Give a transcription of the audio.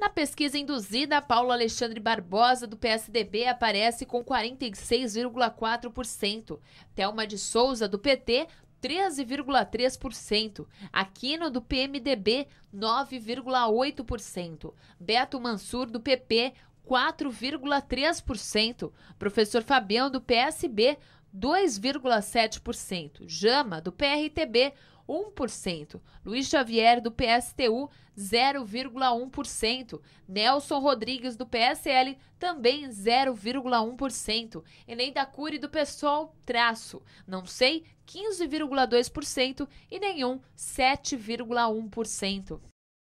Na pesquisa induzida, Paulo Alexandre Barbosa, do PSDB, aparece com 46,4%. Thelma de Souza, do PT, 13,3%. Aquino, do PMDB, 9,8%. Beto Mansur, do PP, 4,3%. Professor Fabião, do PSB, 2,7%. Jama, do PRTB, 1%, Luiz Xavier do PSTU 0,1%, Nelson Rodrigues do PSL também 0,1%, Eneida da Cury do PSOL traço, não sei 15,2% e nenhum 7,1%.